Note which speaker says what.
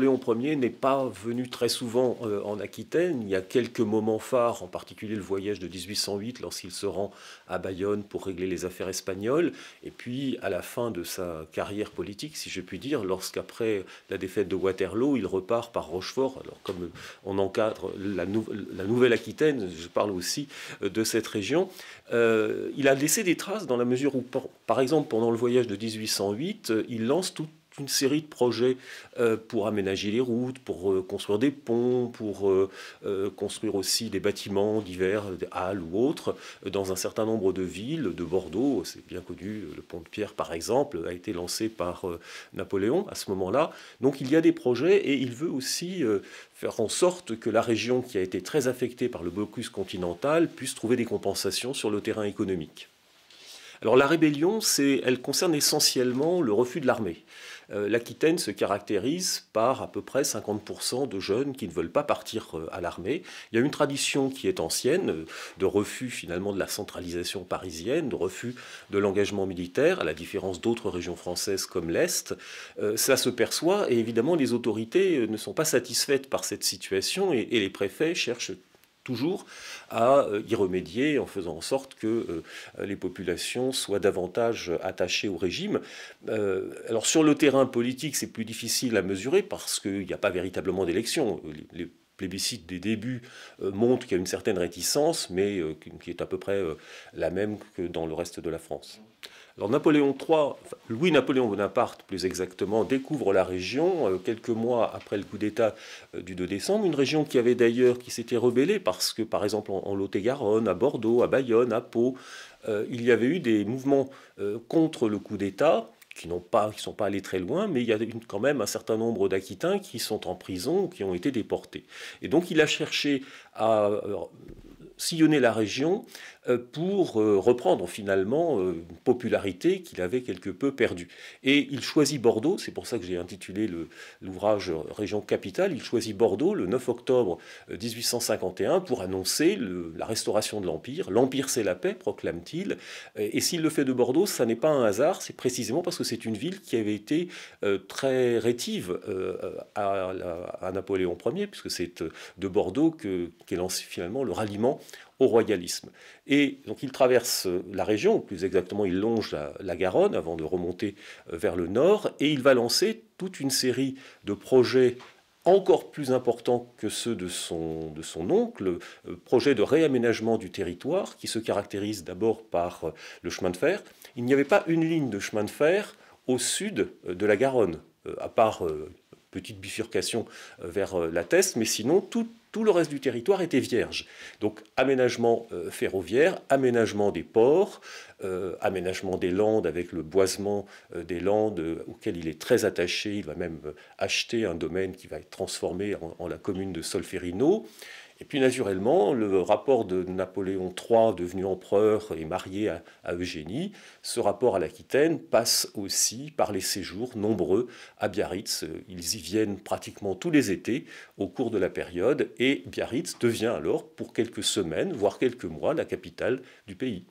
Speaker 1: Napoléon Ier n'est pas venu très souvent euh, en Aquitaine. Il y a quelques moments phares, en particulier le voyage de 1808 lorsqu'il se rend à Bayonne pour régler les affaires espagnoles. Et puis à la fin de sa carrière politique, si je puis dire, lorsqu'après la défaite de Waterloo, il repart par Rochefort. Alors comme on encadre la, Nouvelle-Aquitaine, je parle aussi euh, de cette région, euh, il a laissé des traces dans la mesure où, par exemple, pendant le voyage de 1808, il lance toute une série de projets euh, pour aménager les routes, pour euh, construire des ponts, pour euh, construire aussi des bâtiments divers, des halles ou autres, dans un certain nombre de villes, de Bordeaux, c'est bien connu, le pont de pierre par exemple, a été lancé par Napoléon à ce moment-là. Donc il y a des projets et il veut aussi faire en sorte que la région qui a été très affectée par le blocus continental puisse trouver des compensations sur le terrain économique. Alors la rébellion, elle concerne essentiellement le refus de l'armée. Euh, L'Aquitaine se caractérise par à peu près 50% de jeunes qui ne veulent pas partir euh, à l'armée. Il y a une tradition qui est ancienne euh, de refus finalement de la centralisation parisienne, de refus de l'engagement militaire, à la différence d'autres régions françaises comme l'Est. ça se perçoit et évidemment les autorités ne sont pas satisfaites par cette situation et les préfets cherchent toujours à euh, y remédier en faisant en sorte que euh, les populations soient davantage attachées au régime. Euh, alors sur le terrain politique, c'est plus difficile à mesurer parce qu'il n'y a pas véritablement d'élection plébiscite des débuts euh, montre qu'il y a une certaine réticence, mais euh, qui est à peu près euh, la même que dans le reste de la France. Alors Napoléon III, Louis-Napoléon Bonaparte plus exactement, découvre la région quelques mois après le coup d'État du 2 décembre, une région qui avait d'ailleurs, qui s'était rebellée parce que par exemple en, Lot-et-Garonne, à Bordeaux, à Bayonne, à Pau, il y avait eu des mouvements contre le coup d'État qui n'ont pas, qui sont pas allés très loin, mais il y a quand même un certain nombre d'Aquitains qui sont en prison, qui ont été déportés. Et donc il a cherché à euh, sillonner la région euh, pour euh, reprendre finalement euh, une popularité qu'il avait quelque peu perdue. Et il choisit Bordeaux, c'est pour ça que j'ai intitulé l'ouvrage Région capitale, il choisit Bordeaux le 9 octobre 1851 pour annoncer la restauration de l'Empire. L'Empire c'est la paix, proclame-t-il. Et, s'il le fait de Bordeaux, ça n'est pas un hasard, c'est précisément parce que c'est une ville qui avait été très rétive à, Napoléon Ier, puisque c'est de Bordeaux que, qu'est lancé finalement le ralliement au royalisme. Et donc il traverse euh, la région, plus exactement il longe la, Garonne avant de remonter euh, vers le nord, et il va lancer toute une série de projets encore plus importants que ceux de son, de son oncle, euh, projet de réaménagement du territoire qui se caractérise d'abord par le chemin de fer. Il n'y avait pas une ligne de chemin de fer au sud de la Garonne, à part petite bifurcation euh, vers euh, la Teste, mais sinon tout, le reste du territoire était vierge. Donc aménagement euh, ferroviaire, aménagement des ports, aménagement des landes avec le boisement des landes auquel il est très attaché, il va même acheter un domaine qui va être transformé en la commune de Solferino, et puis naturellement, le rapport de Napoléon III, devenu empereur et marié à, Eugénie, ce rapport à l'Aquitaine passe aussi par les séjours nombreux à Biarritz. Ils y viennent pratiquement tous les étés au cours de la période et Biarritz devient alors pour quelques semaines, voire quelques mois, la capitale du pays.